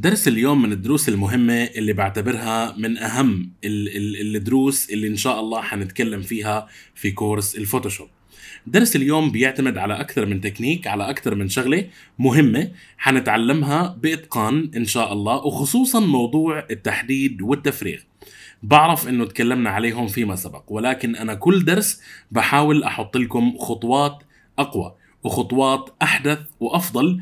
درس اليوم من الدروس المهمة اللي بعتبرها من أهم الدروس اللي إن شاء الله حنتكلم فيها في كورس الفوتوشوب درس اليوم بيعتمد على أكثر من تكنيك على أكثر من شغلة مهمة حنتعلمها بإتقان إن شاء الله وخصوصا موضوع التحديد والتفريغ بعرف انه تكلمنا عليهم فيما سبق ولكن انا كل درس بحاول احط لكم خطوات اقوى وخطوات احدث وافضل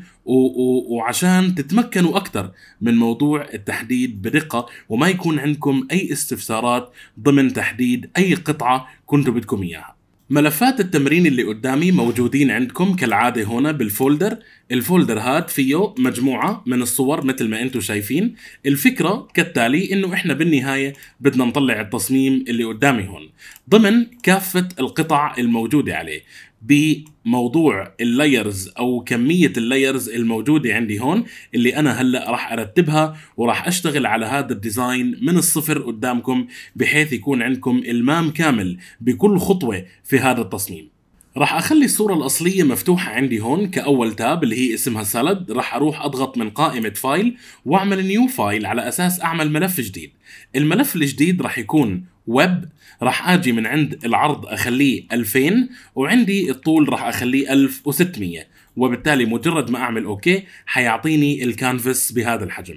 وعشان تتمكنوا اكثر من موضوع التحديد بدقه وما يكون عندكم اي استفسارات ضمن تحديد اي قطعه كنتوا بدكم اياها. ملفات التمرين اللي قدامي موجودين عندكم كالعادة هنا بالفولدر الفولدر هاد فيه مجموعة من الصور مثل ما انتم شايفين الفكرة كالتالي انه احنا بالنهاية بدنا نطلع التصميم اللي قدامي هون ضمن كافة القطع الموجودة عليه بموضوع اللايرز او كميه اللايرز الموجوده عندي هون اللي انا هلا راح ارتبها وراح اشتغل على هذا الديزاين من الصفر قدامكم بحيث يكون عندكم المام كامل بكل خطوه في هذا التصميم راح اخلي الصورة الاصلية مفتوحة عندي هون كأول تاب اللي هي اسمها سالد راح اروح اضغط من قائمة فايل واعمل نيو فايل على اساس اعمل ملف جديد الملف الجديد راح يكون ويب راح اجي من عند العرض اخليه 2000 وعندي الطول راح اخليه 1600 وبالتالي مجرد ما اعمل اوكي حيعطيني الكانفاس بهذا الحجم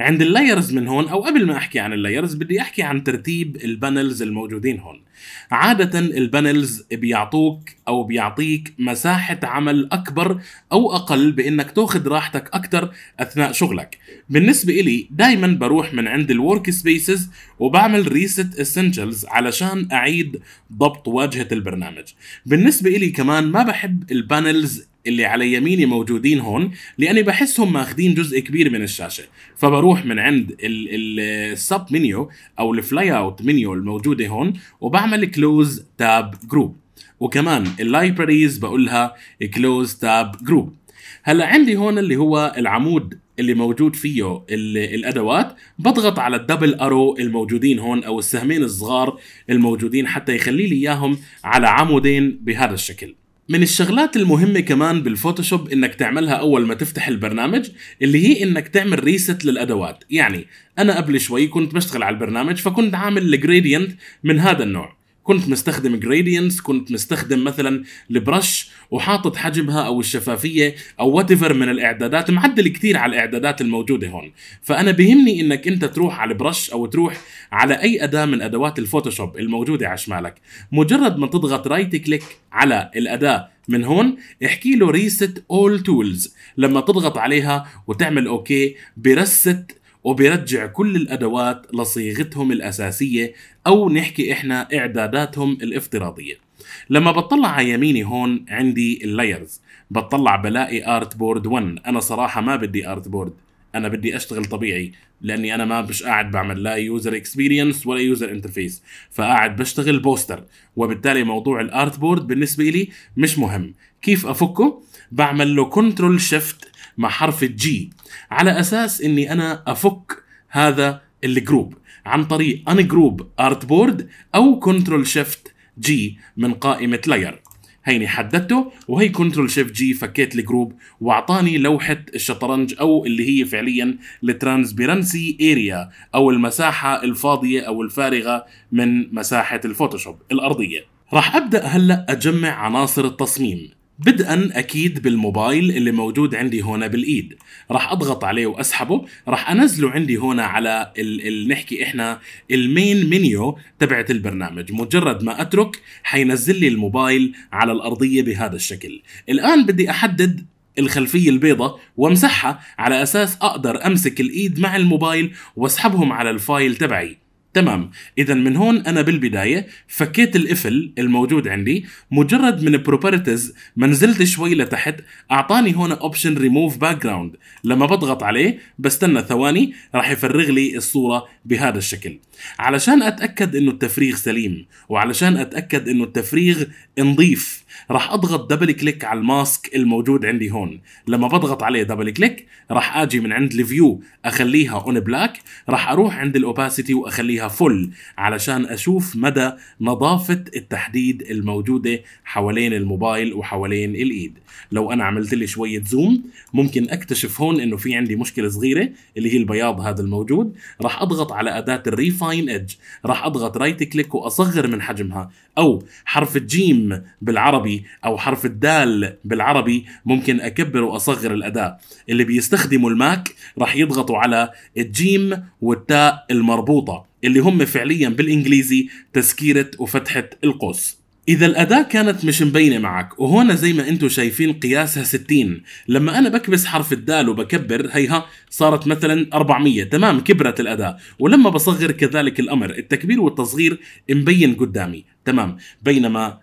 عند اللايرز من هون او قبل ما احكي عن اللايرز بدي احكي عن ترتيب البانلز الموجودين هون عادة البانلز بيعطوك او بيعطيك مساحة عمل اكبر او اقل بانك تاخذ راحتك اكثر اثناء شغلك بالنسبة الي دايما بروح من عند الورك سبيسز وبعمل ريست اسينشلز علشان اعيد ضبط واجهة البرنامج بالنسبة الي كمان ما بحب البانلز اللي على يميني موجودين هون لاني بحسهم ماخذين جزء كبير من الشاشه فبروح من عند السب منيو او الفلاي اوت منيو الموجوده هون وبعمل كلوز تاب جروب وكمان اللايبريز بقولها كلوز تاب جروب هلا عندي هون اللي هو العمود اللي موجود فيه الادوات بضغط على الدبل ارو الموجودين هون او السهمين الصغار الموجودين حتى يخلي لي اياهم على عمودين بهذا الشكل من الشغلات المهمة كمان بالفوتوشوب انك تعملها اول ما تفتح البرنامج اللي هي انك تعمل ريست للادوات يعني انا قبل شوي كنت بشتغل على البرنامج فكنت عامل الجريدينت من هذا النوع كنت مستخدم جريدينتس كنت مستخدم مثلا البرش وحاطط حجمها او الشفافيه او وات من الاعدادات معدل كثير على الاعدادات الموجوده هون فانا بيهمني انك انت تروح على البرش او تروح على اي اداه من ادوات الفوتوشوب الموجوده على شمالك مجرد ما تضغط رايت كليك على الاداه من هون احكي له ريست اول تولز لما تضغط عليها وتعمل اوكي برست وبيرجع كل الادوات لصيغتهم الاساسيه او نحكي احنا اعداداتهم الافتراضيه لما بطلع على يميني هون عندي اللايرز بطلع بلاقي ارت بورد 1 انا صراحه ما بدي ارت بورد انا بدي اشتغل طبيعي لاني انا ما مش قاعد بعمل لا يوزر اكسبيرينس ولا يوزر انترفيس فقاعد بشتغل بوستر وبالتالي موضوع الارت بورد بالنسبه لي مش مهم كيف افكه بعمل له كنترول شيفت مع حرف الجي على اساس اني انا افك هذا الجروب عن طريق ان جروب ارت بورد او كنترول شيفت جي من قائمة لاير هيني حددته وهي كنترول شيف جي فكيت الجروب واعطاني لوحه الشطرنج او اللي هي فعليا الترانسبيرنسي اريا او المساحه الفاضيه او الفارغه من مساحه الفوتوشوب الارضيه راح ابدا هلا اجمع عناصر التصميم بدءا اكيد بالموبايل اللي موجود عندي هنا بالايد راح اضغط عليه واسحبه راح انزله عندي هنا على ال... ال... نحكي احنا المين منيو تبعت البرنامج مجرد ما اترك حينزل لي الموبايل على الارضيه بهذا الشكل الان بدي احدد الخلفية البيضة وامسحها على أساس أقدر أمسك الإيد مع الموبايل واسحبهم على الفايل تبعي تمام اذا من هون انا بالبدايه فكيت القفل الموجود عندي مجرد من بروبرتيز ما نزلت شوي لتحت اعطاني هون اوبشن ريموف باك جراوند لما بضغط عليه بستنى ثواني راح يفرغ لي الصوره بهذا الشكل علشان اتاكد انه التفريغ سليم وعلشان اتاكد انه التفريغ نظيف راح اضغط دبل كليك على الماسك الموجود عندي هون لما بضغط عليه دبل كليك راح اجي من عند الفيو اخليها اون بلاك راح اروح عند الاوباسيتي واخليها فل علشان اشوف مدى نظافه التحديد الموجوده حوالين الموبايل وحوالين الايد لو انا عملت لي شويه زوم ممكن اكتشف هون انه في عندي مشكله صغيره اللي هي البياض هذا الموجود راح اضغط على اداه الريفاين ايدج راح اضغط رايت كليك واصغر من حجمها او حرف الجيم بالعربي او حرف الدال بالعربي ممكن اكبر واصغر الاداة اللي بيستخدموا الماك راح يضغطوا على الجيم والتاء المربوطة اللي هم فعليا بالانجليزي تسكيرة وفتحة القوس إذا الأداة كانت مش مبينة معك وهنا زي ما أنتم شايفين قياسها 60 لما أنا بكبس حرف الدال وبكبر هيها صارت مثلا 400 تمام كبرت الأداة ولما بصغر كذلك الأمر التكبير والتصغير مبين قدامي تمام بينما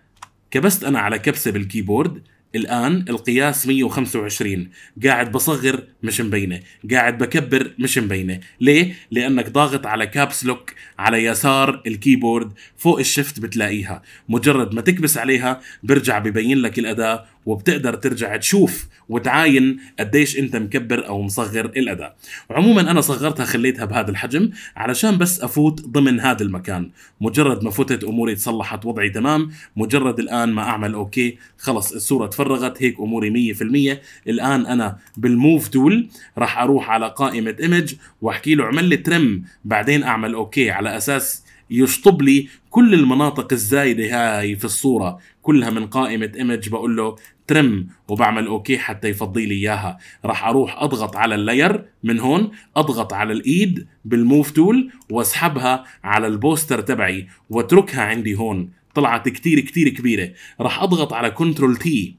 كبست أنا على كبسة بالكيبورد الآن القياس 125 قاعد بصغر مش مبينة قاعد بكبر مش مبينة ليه؟ لأنك ضاغط على كابس لوك على يسار الكيبورد فوق الشفت بتلاقيها مجرد ما تكبس عليها برجع ببين لك الأداة وبتقدر ترجع تشوف وتعاين قديش انت مكبر او مصغر الاداء عموما انا صغرتها خليتها بهذا الحجم علشان بس افوت ضمن هذا المكان مجرد ما فتت اموري تصلحت وضعي تمام مجرد الان ما اعمل اوكي خلص الصوره تفرغت هيك اموري 100% الان انا بالموف تول راح اروح على قائمه ايمج واحكي له اعمل لي ترم بعدين اعمل اوكي على اساس يشطب لي كل المناطق الزايده هاي في الصوره كلها من قائمه ايمج بقول له ترم وبعمل اوكي حتى يفضي لي اياها راح اروح اضغط على اللاير من هون اضغط على الايد بالموف تول واسحبها على البوستر تبعي واتركها عندي هون طلعت كتير كتير كبيرة راح اضغط على كنترول تي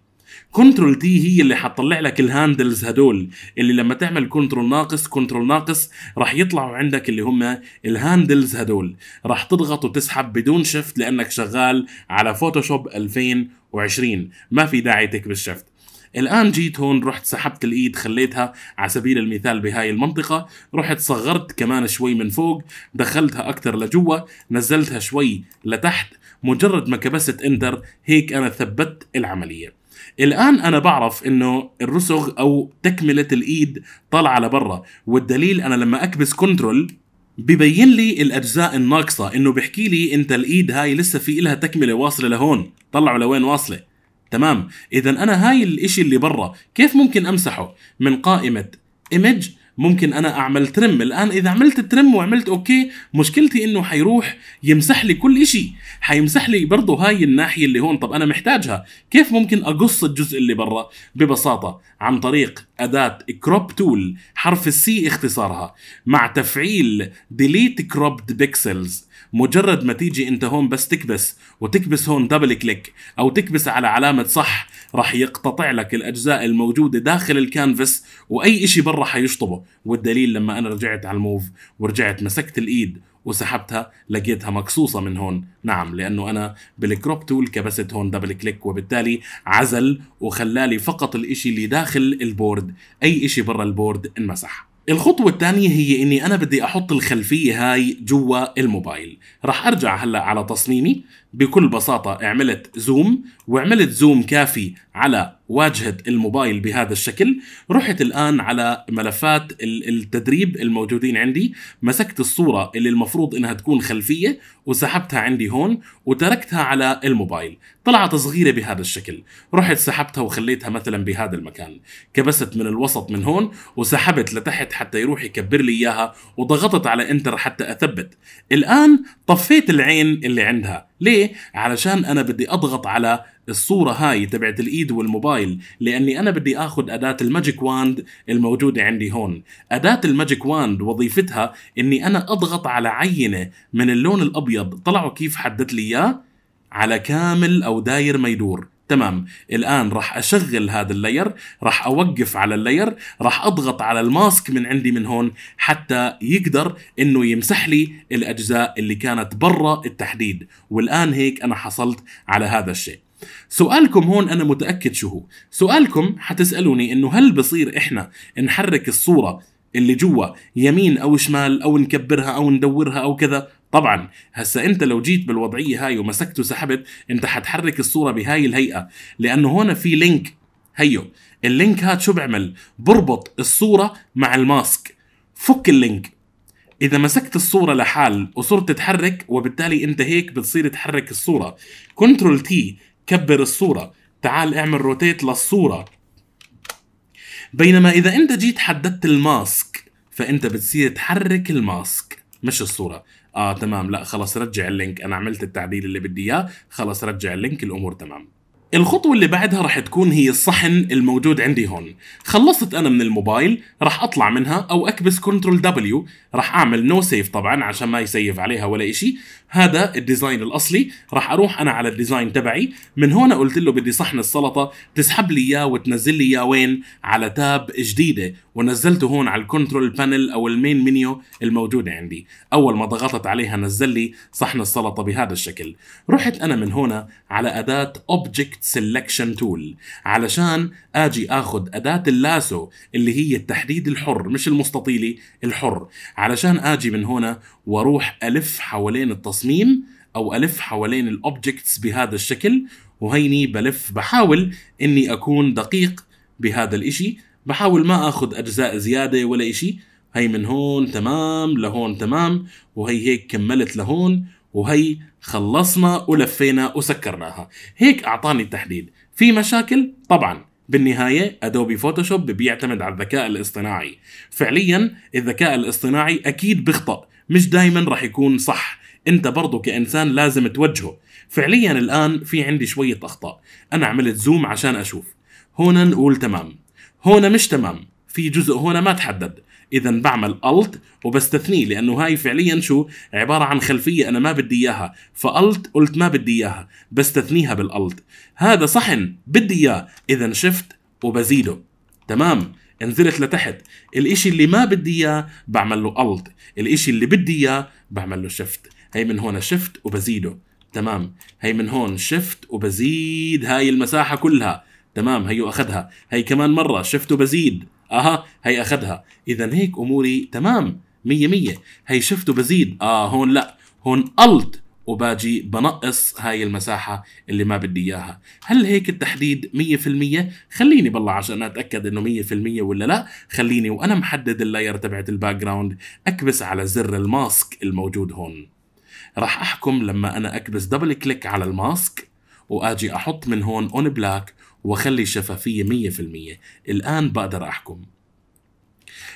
كنترول تي هي اللي حتطلع لك الهاندلز هدول اللي لما تعمل كنترول ناقص كنترول ناقص راح يطلعوا عندك اللي هم الهاندلز هدول راح تضغط وتسحب بدون شفت لانك شغال على فوتوشوب 2020 ما في داعي تكبس الشفت الان جيت هون رحت سحبت الايد خليتها على سبيل المثال بهاي المنطقه رحت صغرت كمان شوي من فوق دخلتها اكثر لجوا نزلتها شوي لتحت مجرد ما كبست انتر هيك انا ثبت العمليه الان انا بعرف انه الرسغ او تكمله الايد طالعه لبرا والدليل انا لما اكبس كنترول ببين لي الاجزاء الناقصه انه بحكي لي انت الايد هاي لسه في لها تكمله واصله لهون طلعوا لوين واصله تمام اذا انا هاي الاشي اللي برا كيف ممكن امسحه من قائمه ايمج ممكن انا اعمل ترم الان اذا عملت ترم وعملت اوكي مشكلتي انه حيروح يمسح لي كل شيء حيمسح لي برضه هاي الناحيه اللي هون طب انا محتاجها كيف ممكن اقص الجزء اللي برا ببساطه عن طريق اداه كروب تول حرف السي اختصارها مع تفعيل ديليت كروبد بيكسلز مجرد ما تيجي انت هون بس تكبس وتكبس هون دبل كليك او تكبس على علامه صح راح يقتطع لك الاجزاء الموجوده داخل الكانفاس واي شيء برا حيشطبه والدليل لما انا رجعت على الموف ورجعت مسكت الايد وسحبتها لقيتها مقصوصة من هون نعم لأنه أنا بالكروب تول كبست هون دبل كليك وبالتالي عزل وخلالي فقط الإشي اللي داخل البورد أي إشي برا البورد انمسح الخطوة الثانية هي اني انا بدي احط الخلفية هاي جوا الموبايل رح ارجع هلا على تصميمي بكل بساطة عملت زوم وعملت زوم كافي على واجهة الموبايل بهذا الشكل رحت الآن على ملفات التدريب الموجودين عندي مسكت الصورة اللي المفروض إنها تكون خلفية وسحبتها عندي هون وتركتها على الموبايل طلعت صغيرة بهذا الشكل رحت سحبتها وخليتها مثلا بهذا المكان كبست من الوسط من هون وسحبت لتحت حتى يروح يكبر لي إياها وضغطت على انتر حتى أثبت الآن طفيت العين اللي عندها ليه؟ علشان أنا بدي أضغط على الصورة هاي تبعت الإيد والموبايل لأني أنا بدي آخذ أداة الماجيك واند الموجودة عندي هون أداة الماجيك واند وظيفتها أني أنا أضغط على عينة من اللون الأبيض طلعوا كيف حدد لي إياه على كامل أو داير ما يدور تمام الان راح اشغل هذا اللاير راح اوقف على اللاير راح اضغط على الماسك من عندي من هون حتى يقدر انه يمسح لي الاجزاء اللي كانت برا التحديد والان هيك انا حصلت على هذا الشيء سؤالكم هون انا متاكد شو هو سؤالكم حتسالوني انه هل بصير احنا نحرك الصوره اللي جوا يمين او شمال او نكبرها او ندورها او كذا طبعا هسا انت لو جيت بالوضعيه هاي ومسكت وسحبت انت حتحرك الصوره بهاي الهيئه لانه هون في لينك هيو اللينك هاد شو بعمل بربط الصوره مع الماسك فك اللينك اذا مسكت الصوره لحال وصرت تتحرك وبالتالي انت هيك بتصير تحرك الصوره كنترول تي كبر الصورة تعال اعمل روتيت للصورة بينما إذا أنت جيت حددت الماسك فأنت بتصير تحرك الماسك مش الصورة آه تمام لا خلص رجع اللينك أنا عملت التعديل اللي بدي إياه خلص رجع اللينك الأمور تمام الخطوة اللي بعدها رح تكون هي الصحن الموجود عندي هون خلصت أنا من الموبايل رح أطلع منها أو أكبس كنترول دبليو رح أعمل نو no سيف طبعا عشان ما يسيف عليها ولا إشي هذا الديزاين الأصلي رح أروح أنا على الديزاين تبعي من هون قلت له بدي صحن السلطة تسحب لي إياه وتنزل لي إياه وين على تاب جديدة ونزلته هون على الكنترول بانل أو المين منيو الموجودة عندي أول ما ضغطت عليها نزل لي صحن السلطة بهذا الشكل رحت أنا من هنا على أداة Object سيلكشن تول علشان اجي اخذ اداه اللاسو اللي هي التحديد الحر مش المستطيلي الحر علشان اجي من هنا واروح الف حوالين التصميم او الف حوالين الاوبجكتس بهذا الشكل وهيني بلف بحاول اني اكون دقيق بهذا الاشي بحاول ما اخذ اجزاء زياده ولا اشي هي من هون تمام لهون تمام وهي هيك كملت لهون وهي خلصنا ولفينا وسكرناها هيك أعطاني التحديد في مشاكل طبعا بالنهاية أدوبي فوتوشوب بيعتمد على الذكاء الاصطناعي فعليا الذكاء الاصطناعي أكيد بخطأ مش دايما رح يكون صح انت برضو كانسان لازم توجهه فعليا الان في عندي شويه اخطاء انا عملت زوم عشان اشوف هنا نقول تمام هنا مش تمام في جزء هنا ما تحدد اذا بعمل الت وبستثنيه لانه هاي فعليا شو عباره عن خلفيه انا ما بدي اياها فالت قلت ما بدي اياها بستثنيها بالالت هذا صحن بدي اياه اذا شفت وبزيده تمام نزلت لتحت الاشي اللي ما بدي اياه بعمل له الت الاشي اللي بدي اياه بعمل له شفت هي من هون شفت وبزيده تمام هي من هون شفت وبزيد هاي المساحه كلها تمام هيو اخذها هي كمان مره شفت وبزيد اها هي اخذها اذا هيك اموري تمام مية مية هي شفته بزيد اه هون لا هون الت وباجي بنقص هاي المساحة اللي ما بدي إياها هل هيك التحديد 100% خليني بالله عشان أتأكد إنه 100% ولا لا خليني وأنا محدد اللاير تبعت الباك جراوند أكبس على زر الماسك الموجود هون راح أحكم لما أنا أكبس دبل كليك على الماسك وأجي أحط من هون أون بلاك واخلي الشفافيه 100% الان بقدر احكم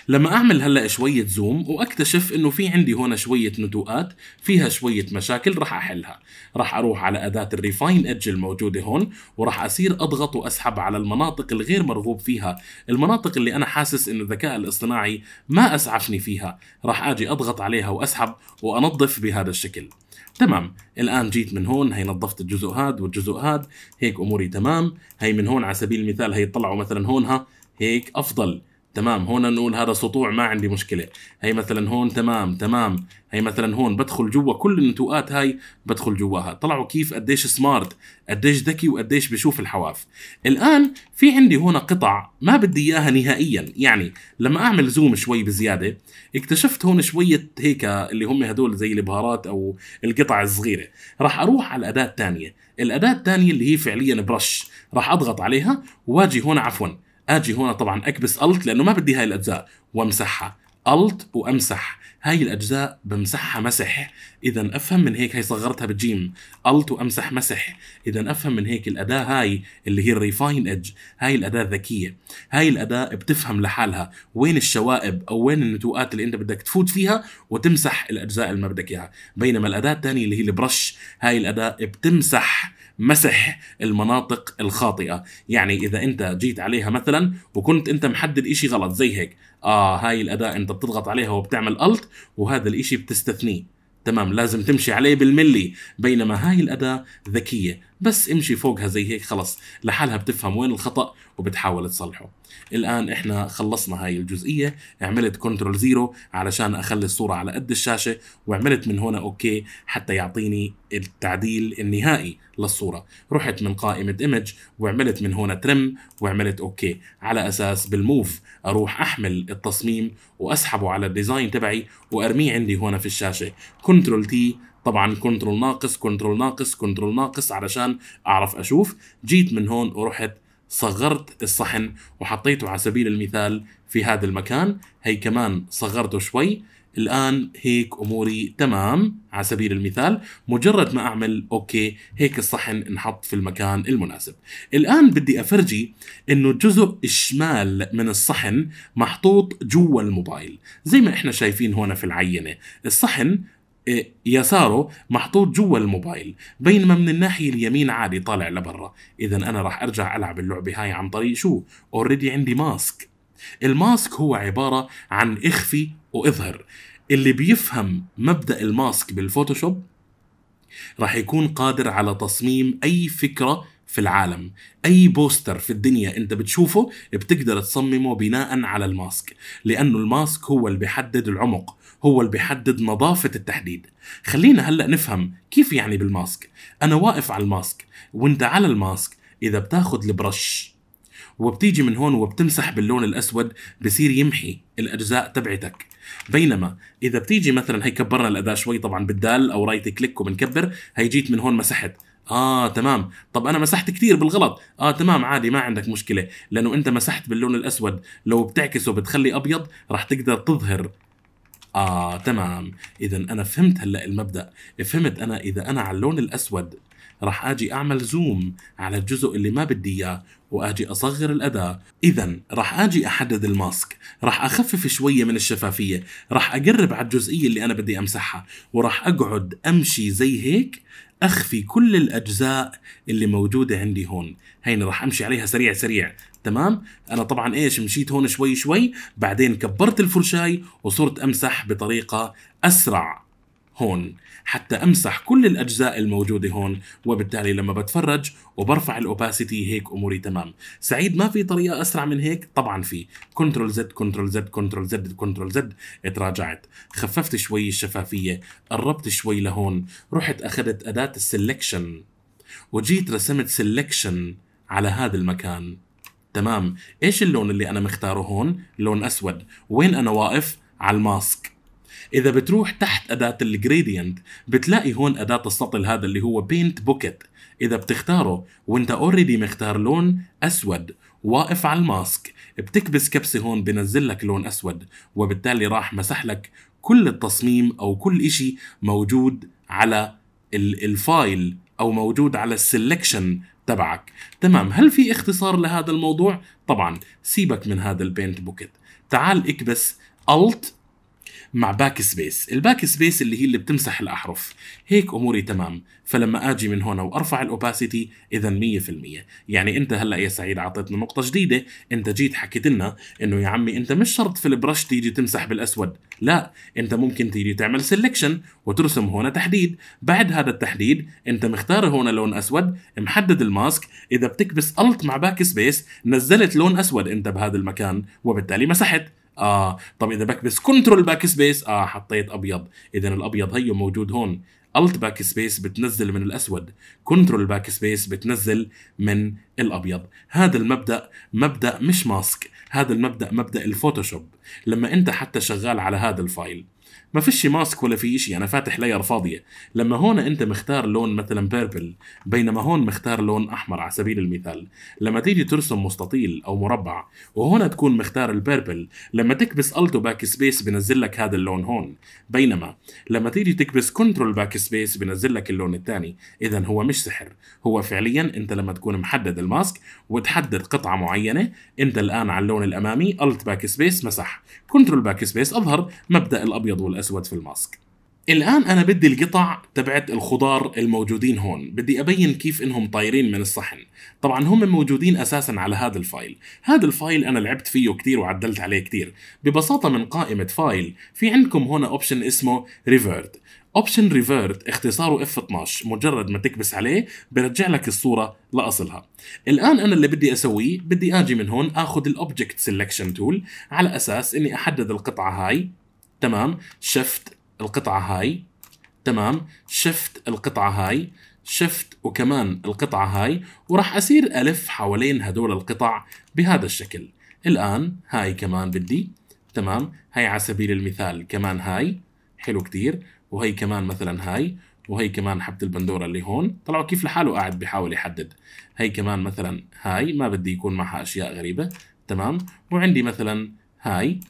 لما اعمل هلا شويه زوم واكتشف انه في عندي هون شويه ندوءات فيها شويه مشاكل رح احلها رح اروح على اداه الريفاين ايدج الموجوده هون ورح اصير اضغط واسحب على المناطق الغير مرغوب فيها المناطق اللي انا حاسس انه الذكاء الاصطناعي ما اسعفني فيها رح اجي اضغط عليها واسحب وانظف بهذا الشكل تمام الان جيت من هون هي نظفت الجزء هاد والجزء هاد هيك اموري تمام هي من هون على سبيل المثال هي طلعوا مثلا هون ها هيك افضل تمام هون نقول هذا سطوع ما عندي مشكله هي مثلا هون تمام تمام هي مثلا هون بدخل جوا كل النتوءات هاي بدخل جواها طلعوا كيف قديش سمارت قديش ذكي وقديش بشوف الحواف الان في عندي هون قطع ما بدي اياها نهائيا يعني لما اعمل زوم شوي بزياده اكتشفت هون شويه هيك اللي هم هدول زي البهارات او القطع الصغيره راح اروح على اداه ثانيه الاداه الثانيه اللي هي فعليا برش راح اضغط عليها واجي هون عفوا اجي هون طبعا اكبس الت لانه ما بدي هاي الاجزاء وامسحها الت وامسح هاي الاجزاء بمسحها مسح اذا افهم من هيك هي صغرتها بجيم الت وامسح مسح اذا افهم من هيك الاداه هاي اللي هي الريفاين ايدج هاي الاداه ذكيه هاي الاداه بتفهم لحالها وين الشوائب او وين النتوءات اللي انت بدك تفوت فيها وتمسح الاجزاء اللي ما بدك اياها بينما الاداه الثانيه اللي هي البرش هاي الاداه بتمسح مسح المناطق الخاطئه يعني اذا انت جيت عليها مثلا وكنت انت محدد إشي غلط زي هيك اه هاي الاداه انت بتضغط عليها وبتعمل الت وهذا الإشي بتستثنيه تمام لازم تمشي عليه بالملي بينما هاي الأداة ذكية بس امشي فوقها زي هيك خلص لحالها بتفهم وين الخطأ وبتحاول تصلحه الان احنا خلصنا هاي الجزئيه عملت كنترول زيرو علشان اخلي الصوره على قد الشاشه وعملت من هنا اوكي حتى يعطيني التعديل النهائي للصوره رحت من قائمه ايمج وعملت من هنا ترم وعملت اوكي على اساس بالموف اروح احمل التصميم واسحبه على الديزاين تبعي وارميه عندي هنا في الشاشه كنترول تي طبعا كنترول ناقص كنترول ناقص كنترول ناقص علشان اعرف اشوف جيت من هون ورحت صغرت الصحن وحطيته على سبيل المثال في هذا المكان هي كمان صغرته شوي الآن هيك أموري تمام على سبيل المثال مجرد ما أعمل أوكي هيك الصحن انحط في المكان المناسب الآن بدي أفرجي أنه الجزء الشمال من الصحن محطوط جوا الموبايل زي ما إحنا شايفين هون في العينة الصحن إيه، يساره محطوط جوا الموبايل بينما من الناحيه اليمين عادي طالع لبرا اذا انا راح ارجع العب اللعبه هاي عن طريق شو اوريدي عندي ماسك الماسك هو عباره عن اخفي واظهر اللي بيفهم مبدا الماسك بالفوتوشوب راح يكون قادر على تصميم اي فكره في العالم اي بوستر في الدنيا انت بتشوفه بتقدر تصممه بناء على الماسك لانه الماسك هو اللي بيحدد العمق هو اللي بيحدد نظافة التحديد خلينا هلأ نفهم كيف يعني بالماسك أنا واقف على الماسك وانت على الماسك إذا بتاخد البرش وبتيجي من هون وبتمسح باللون الأسود بصير يمحي الأجزاء تبعتك بينما اذا بتيجي مثلا هي كبرنا الاداه شوي طبعا بالدال او رايت كليك وبنكبر هي جيت من هون مسحت اه تمام طب انا مسحت كثير بالغلط اه تمام عادي ما عندك مشكله لانه انت مسحت باللون الاسود لو بتعكسه بتخلي ابيض راح تقدر تظهر آه تمام إذا أنا فهمت هلأ المبدأ فهمت أنا إذا أنا على اللون الأسود راح أجي أعمل زوم على الجزء اللي ما بدي إياه واجي اصغر الأداة اذا راح اجي احدد الماسك راح اخفف شويه من الشفافيه راح اقرب على الجزئيه اللي انا بدي امسحها وراح اقعد امشي زي هيك اخفي كل الاجزاء اللي موجوده عندي هون هيني راح امشي عليها سريع سريع تمام انا طبعا ايش مشيت هون شوي شوي بعدين كبرت الفرشاي وصرت امسح بطريقه اسرع هون حتى امسح كل الاجزاء الموجوده هون وبالتالي لما بتفرج وبرفع الاوباسيتي هيك اموري تمام سعيد ما في طريقه اسرع من هيك طبعا في كنترول زد كنترول زد كنترول زد كنترول زد تراجعت خففت شوي الشفافيه قربت شوي لهون رحت اخذت اداه السلكشن وجيت رسمت سلكشن على هذا المكان تمام ايش اللون اللي انا مختاره هون لون اسود وين انا واقف على الماسك اذا بتروح تحت اداه الجريدينت بتلاقي هون اداه السطل هذا اللي هو بينت بوكيت اذا بتختاره وانت اوريدي مختار لون اسود واقف على الماسك بتكبس كبسه هون بنزل لك لون اسود وبالتالي راح مسح لك كل التصميم او كل إشي موجود على الفايل او موجود على السلكشن تبعك تمام هل في اختصار لهذا الموضوع طبعا سيبك من هذا البينت بوكيت تعال اكبس الت مع باك سبيس الباك سبيس اللي هي اللي بتمسح الأحرف هيك أموري تمام فلما أجي من هنا وأرفع الأوباسيتي إذا 100% يعني أنت هلأ يا سعيد أعطيتنا نقطة جديدة أنت جيت حكيت لنا أنه يا عمي أنت مش شرط في البرش تيجي تمسح بالأسود لا أنت ممكن تيجي تعمل سيلكشن وترسم هنا تحديد بعد هذا التحديد أنت مختار هنا لون أسود محدد الماسك إذا بتكبس ألت مع باك سبيس نزلت لون أسود أنت بهذا المكان وبالتالي مسحت اه طب اذا بكبس كنترول باك سبيس اه حطيت ابيض اذا الابيض هيو موجود هون الت باك سبيس بتنزل من الاسود كنترول باك سبيس بتنزل من الابيض هذا المبدا مبدا مش ماسك هذا المبدا مبدا الفوتوشوب لما انت حتى شغال على هذا الفايل ما فيش ماسك ولا في شيء انا يعني فاتح لاير فاضيه لما هون انت مختار لون مثلا بيربل بينما هون مختار لون احمر على سبيل المثال لما تيجي ترسم مستطيل او مربع وهون تكون مختار البيربل لما تكبس التو باك سبيس بنزل لك هذا اللون هون بينما لما تيجي تكبس كنترول باك سبيس بنزل لك اللون الثاني اذا هو مش سحر هو فعليا انت لما تكون محدد الماسك وتحدد قطعه معينه انت الان على اللون الامامي الت باك سبيس مسح كنترول باك سبيس اظهر مبدا الابيض والاسود الاسود في الماسك الان انا بدي القطع تبعت الخضار الموجودين هون بدي ابين كيف انهم طايرين من الصحن طبعا هم موجودين اساسا على هذا الفايل هذا الفايل انا لعبت فيه كتير وعدلت عليه كتير ببساطه من قائمه فايل في عندكم هون اوبشن اسمه ريفيرت اوبشن ريفيرت اختصاره اف 12 مجرد ما تكبس عليه بيرجع لك الصوره لاصلها الان انا اللي بدي اسويه بدي اجي من هون اخذ الاوبجكت سيلكشن تول على اساس اني احدد القطعه هاي تمام شفت القطعه هاي تمام شفت القطعه هاي شفت وكمان القطعه هاي وراح اصير الف حوالين هدول القطع بهذا الشكل الان هاي كمان بدي تمام هاي على سبيل المثال كمان هاي حلو كتير وهي كمان مثلا هاي وهي كمان حبة البندورة اللي هون طلعوا كيف لحاله قاعد بحاول يحدد هي كمان مثلا هاي ما بدي يكون معها أشياء غريبة تمام وعندي مثلا هاي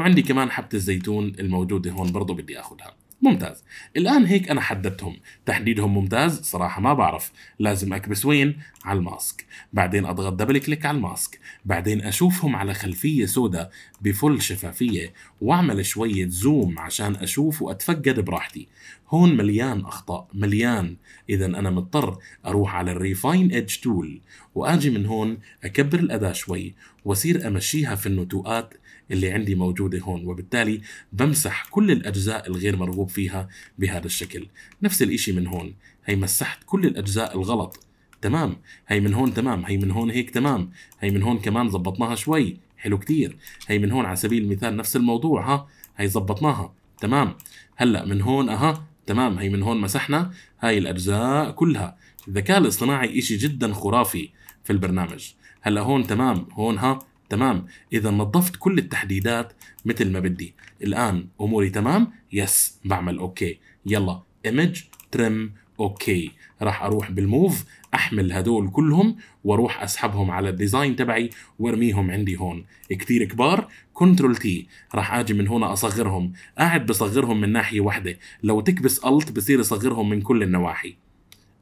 وعندي كمان حبة الزيتون الموجودة هون برضو بدي أخذها ممتاز الآن هيك أنا حددتهم تحديدهم ممتاز صراحة ما بعرف لازم أكبس وين على الماسك بعدين أضغط دبل كليك على الماسك بعدين أشوفهم على خلفية سوداء بفل شفافية وأعمل شوية زوم عشان أشوف وأتفقد براحتي هون مليان أخطاء مليان إذا أنا مضطر أروح على الريفاين ايدج تول وأجي من هون أكبر الأداة شوي وأصير أمشيها في النتوءات اللي عندي موجودة هون وبالتالي بمسح كل الأجزاء الغير مرغوب فيها بهذا الشكل نفس الإشي من هون هي مسحت كل الأجزاء الغلط تمام هي من هون تمام هي من هون هيك تمام هي من هون كمان زبطناها شوي حلو كتير هي من هون على سبيل المثال نفس الموضوع ها هي زبطناها تمام هلا من هون اها تمام هي من هون مسحنا هاي الاجزاء كلها الذكاء الاصطناعي إشي جدا خرافي في البرنامج هلا هون تمام هون ها تمام اذا نظفت كل التحديدات مثل ما بدي الان اموري تمام يس بعمل اوكي يلا ايمج ترم اوكي راح اروح بالموف احمل هدول كلهم واروح اسحبهم على الديزاين تبعي وارميهم عندي هون كتير كبار كنترول تي راح اجي من هنا اصغرهم قاعد بصغرهم من ناحيه واحده لو تكبس الت بصير يصغرهم من كل النواحي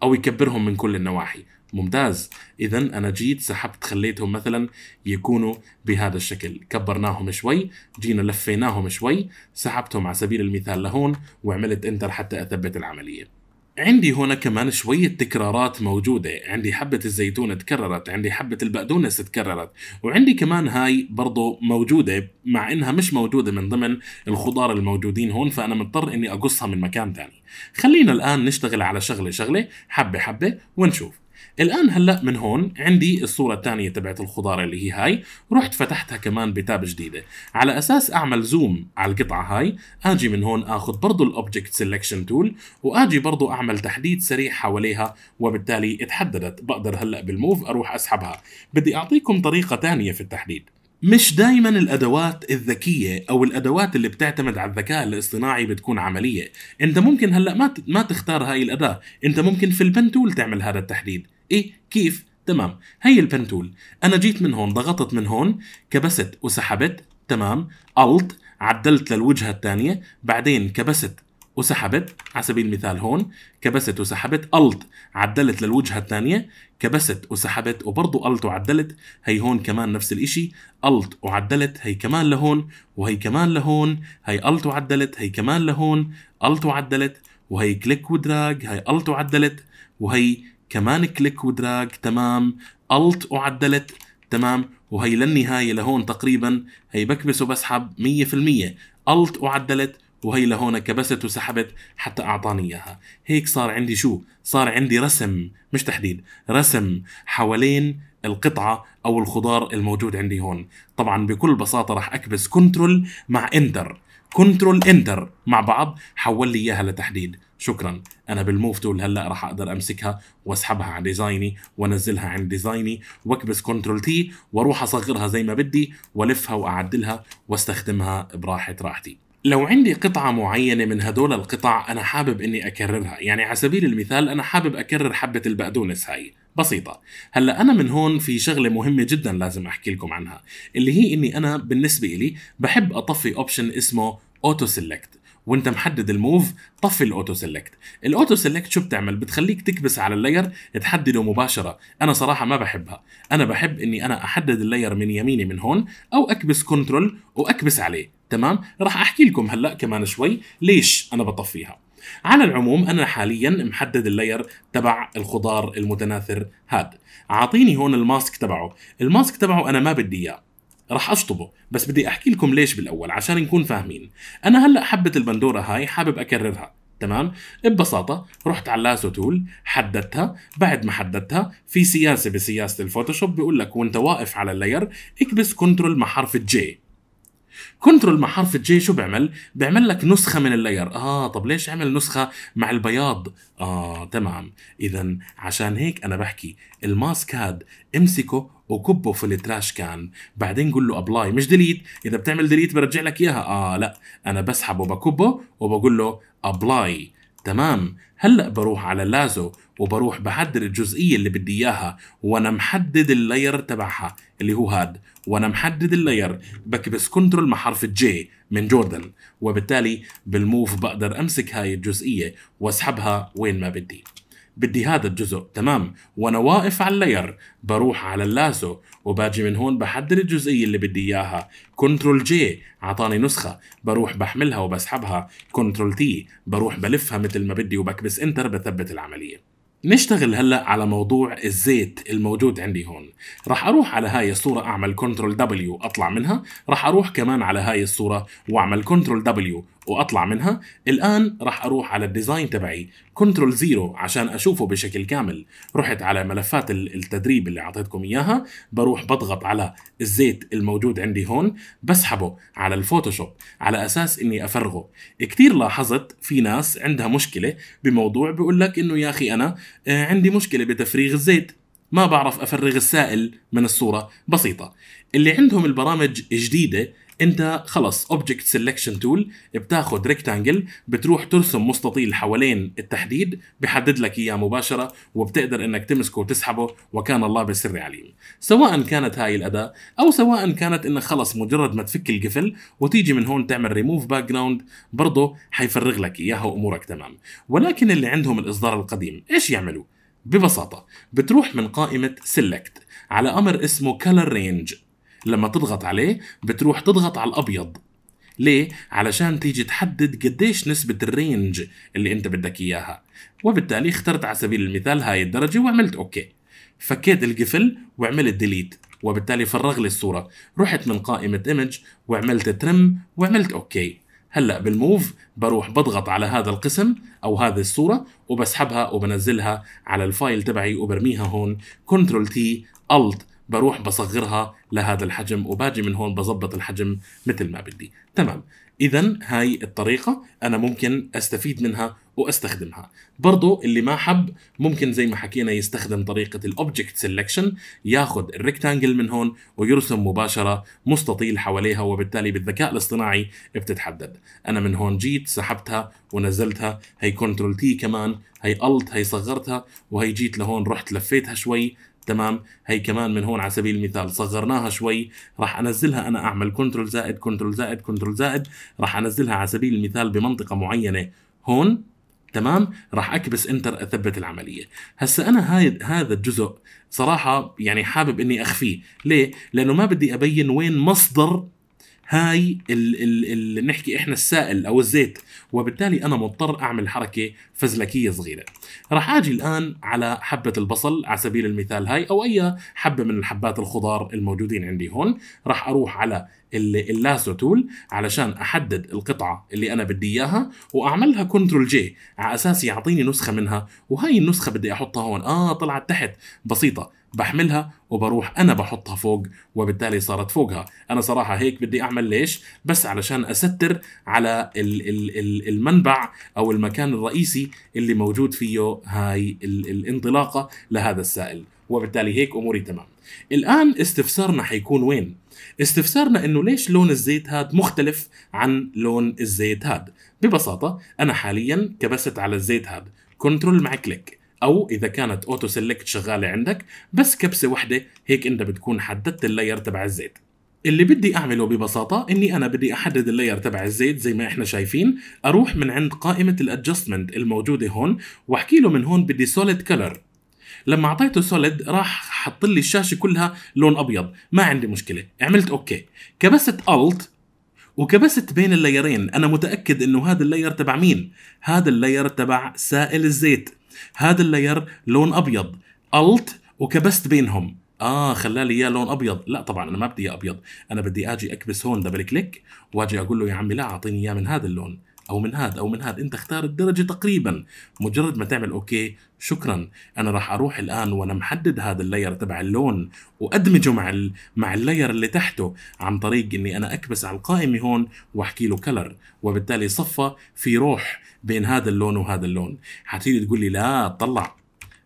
او يكبرهم من كل النواحي ممتاز اذا انا جيت سحبت خليتهم مثلا يكونوا بهذا الشكل كبرناهم شوي جينا لفيناهم شوي سحبتهم على سبيل المثال لهون وعملت انتر حتى اثبت العمليه عندي هنا كمان شوية تكرارات موجودة عندي حبة الزيتون تكررت عندي حبة البقدونس تكررت وعندي كمان هاي برضو موجودة مع انها مش موجودة من ضمن الخضار الموجودين هون فانا مضطر اني اقصها من مكان تاني خلينا الان نشتغل على شغلة شغلة حبة حبة ونشوف الان هلا من هون عندي الصوره الثانيه تبعت الخضار اللي هي هاي رحت فتحتها كمان بتاب جديده على اساس اعمل زوم على القطعه هاي اجي من هون اخذ برضه الاوبجكت سيلكشن تول واجي برضه اعمل تحديد سريع حواليها وبالتالي اتحددت بقدر هلا بالموف اروح اسحبها بدي اعطيكم طريقه ثانيه في التحديد مش دايما الادوات الذكيه او الادوات اللي بتعتمد على الذكاء الاصطناعي بتكون عمليه انت ممكن هلا ما ما تختار هاي الاداه انت ممكن في البن تول تعمل هذا التحديد ايه كيف تمام هي البنتول انا جيت من هون ضغطت من هون كبست وسحبت تمام الت عدلت للوجهه الثانيه بعدين كبست وسحبت على سبيل المثال هون كبست وسحبت الت عدلت للوجهه الثانيه كبست وسحبت وبرضه الت وعدلت هي هون كمان نفس الشيء الت وعدلت هي كمان لهون وهي كمان لهون هي الت وعدلت هي كمان لهون الت وعدلت وهي كليك ودراج هي الت وعدلت وهي كمان كليك ودراج تمام الت وعدلت تمام وهي للنهايه لهون تقريبا هي بكبس وبسحب 100% الت وعدلت وهي لهون كبست وسحبت حتى اعطاني اياها هيك صار عندي شو صار عندي رسم مش تحديد رسم حوالين القطعة أو الخضار الموجود عندي هون طبعا بكل بساطة راح أكبس كنترول مع انتر كنترول انتر مع بعض حول لي إياها لتحديد شكرا انا بالموف تول هلا راح اقدر امسكها واسحبها على ديزايني وانزلها عند ديزايني واكبس كنترول تي واروح اصغرها زي ما بدي والفها واعدلها واستخدمها براحه راحتي لو عندي قطعة معينة من هدول القطع أنا حابب إني أكررها، يعني على سبيل المثال أنا حابب أكرر حبة البقدونس هاي، بسيطة هلا أنا من هون في شغلة مهمة جدا لازم أحكي لكم عنها اللي هي إني أنا بالنسبة إلي بحب أطفي أوبشن اسمه أوتو سيلكت وانت محدد الموف طفي الاوتو سيلكت الاوتو سيلكت شو بتعمل بتخليك تكبس على اللاير تحدده مباشره انا صراحه ما بحبها انا بحب اني انا احدد اللاير من يميني من هون او اكبس كنترول واكبس عليه تمام راح احكي لكم هلا كمان شوي ليش انا بطفيها على العموم انا حاليا محدد اللاير تبع الخضار المتناثر هاد اعطيني هون الماسك تبعه الماسك تبعه انا ما بدي اياه رح اشطبه بس بدي احكي لكم ليش بالاول عشان نكون فاهمين انا هلا حبه البندوره هاي حابب اكررها تمام ببساطه رحت على لاسو تول حددتها بعد ما حددتها في سياسه بسياسه الفوتوشوب بيقول لك وانت واقف على اللاير اكبس كنترول مع حرف الجي كنترول مع حرف الجي شو بيعمل؟ بيعمل لك نسخة من اللاير اه طب ليش عمل نسخة مع البياض؟ اه تمام اذا عشان هيك انا بحكي الماسك هاد امسكه وكبه في التراش كان بعدين قول له ابلاي مش ديليت اذا بتعمل ديليت برجع لك اياها اه لا انا بسحبه وبكبه وبقول له ابلاي تمام هلا بروح على لازو وبروح بحدد الجزئيه اللي بدي اياها وانا محدد اللاير تبعها اللي هو هاد وانا محدد اللاير بكبس كنترول مع حرف الجي من جوردن وبالتالي بالموف بقدر امسك هاي الجزئيه واسحبها وين ما بدي بدي هذا الجزء تمام وانا واقف على اللاير بروح على اللاسو وباجي من هون بحدد الجزئيه اللي بدي اياها كنترول جي اعطاني نسخه بروح بحملها وبسحبها كنترول تي بروح بلفها مثل ما بدي وبكبس انتر بثبت العمليه نشتغل هلا على موضوع الزيت الموجود عندي هون راح اروح على هاي الصوره اعمل كنترول دبليو اطلع منها راح اروح كمان على هاي الصوره واعمل كنترول دبليو واطلع منها الان راح اروح على الديزاين تبعي كنترول زيرو عشان اشوفه بشكل كامل رحت على ملفات التدريب اللي اعطيتكم اياها بروح بضغط على الزيت الموجود عندي هون بسحبه على الفوتوشوب على اساس اني افرغه كثير لاحظت في ناس عندها مشكله بموضوع بيقول لك انه يا اخي انا آه، عندي مشكله بتفريغ الزيت ما بعرف افرغ السائل من الصوره بسيطه اللي عندهم البرامج جديده انت خلص اوبجكت سيلكشن تول بتاخد ريكتانجل بتروح ترسم مستطيل حوالين التحديد بحدد لك اياه مباشره وبتقدر انك تمسكه وتسحبه وكان الله بالسر عليم سواء كانت هاي الاداه او سواء كانت انك خلص مجرد ما تفك القفل وتيجي من هون تعمل ريموف باك جراوند برضه حيفرغ لك اياها وامورك تمام ولكن اللي عندهم الاصدار القديم ايش يعملوا ببساطة بتروح من قائمة سيلكت على أمر اسمه كلر رينج لما تضغط عليه بتروح تضغط على الابيض ليه؟ علشان تيجي تحدد قديش نسبة الرينج اللي انت بدك اياها وبالتالي اخترت على سبيل المثال هاي الدرجة وعملت اوكي فكيت القفل وعملت ديليت وبالتالي فرغ لي الصورة رحت من قائمة ايمج وعملت ترم وعملت اوكي هلا بالموف بروح بضغط على هذا القسم او هذه الصوره وبسحبها وبنزلها على الفايل تبعي وبرميها هون كنترول تي الت بروح بصغرها لهذا الحجم وباجي من هون بظبط الحجم مثل ما بدي تمام اذا هاي الطريقه انا ممكن استفيد منها واستخدمها برضو اللي ما حب ممكن زي ما حكينا يستخدم طريقه الاوبجكت سيلكشن ياخذ الريكتانجل من هون ويرسم مباشره مستطيل حواليها وبالتالي بالذكاء الاصطناعي بتتحدد انا من هون جيت سحبتها ونزلتها هي كنترول تي كمان هي الت هي صغرتها وهي جيت لهون رحت لفيتها شوي تمام هي كمان من هون على سبيل المثال صغرناها شوي راح انزلها انا اعمل كنترول زائد كنترول زائد كنترول زائد راح انزلها على سبيل المثال بمنطقه معينه هون تمام راح اكبس انتر اثبت العمليه هسا انا هاي هذا الجزء صراحه يعني حابب اني اخفيه ليه لانه ما بدي ابين وين مصدر هاي ال ال نحكي احنا السائل او الزيت وبالتالي انا مضطر اعمل حركه فزلكيه صغيره راح اجي الان على حبه البصل على سبيل المثال هاي او اي حبه من الحبات الخضار الموجودين عندي هون راح اروح على اللاسو تول علشان احدد القطعه اللي انا بدي اياها واعملها كنترول جي على اساس يعطيني نسخه منها وهي النسخه بدي احطها هون اه طلعت تحت بسيطه بحملها وبروح انا بحطها فوق وبالتالي صارت فوقها انا صراحه هيك بدي اعمل ليش بس علشان استر على الـ الـ الـ المنبع او المكان الرئيسي اللي موجود فيه هاي الانطلاقه لهذا السائل وبالتالي هيك اموري تمام الان استفسارنا حيكون وين استفسارنا انه ليش لون الزيت هاد مختلف عن لون الزيت هاد ببساطه انا حاليا كبست على الزيت هاد كنترول مع كليك او اذا كانت اوتو سيلكت شغاله عندك بس كبسه واحده هيك انت بتكون حددت اللاير تبع الزيت اللي بدي اعمله ببساطه اني انا بدي احدد اللاير تبع الزيت زي ما احنا شايفين اروح من عند قائمه الادجستمنت الموجوده هون واحكي له من هون بدي سوليد كلر لما اعطيته سوليد راح حط لي الشاشه كلها لون ابيض ما عندي مشكله عملت اوكي كبست الت وكبست بين اللايرين انا متاكد انه هذا اللاير تبع مين هذا اللاير تبع سائل الزيت هذا اللاير لون ابيض الت وكبست بينهم اه خلى لي اياه لون ابيض لا طبعا انا ما بدي اياه ابيض انا بدي اجي اكبس هون دبل كليك واجي اقول له يا عمي لا اعطيني اياه من هذا اللون او من هذا او من هذا انت اختار الدرجه تقريبا مجرد ما تعمل اوكي شكرا انا راح اروح الان وانا محدد هذا اللاير تبع اللون وادمجه مع ال... مع اللاير اللي تحته عن طريق اني انا اكبس على القائمه هون واحكي له كلر وبالتالي صفى في روح بين هذا اللون وهذا اللون حتيجي تقول لي لا طلع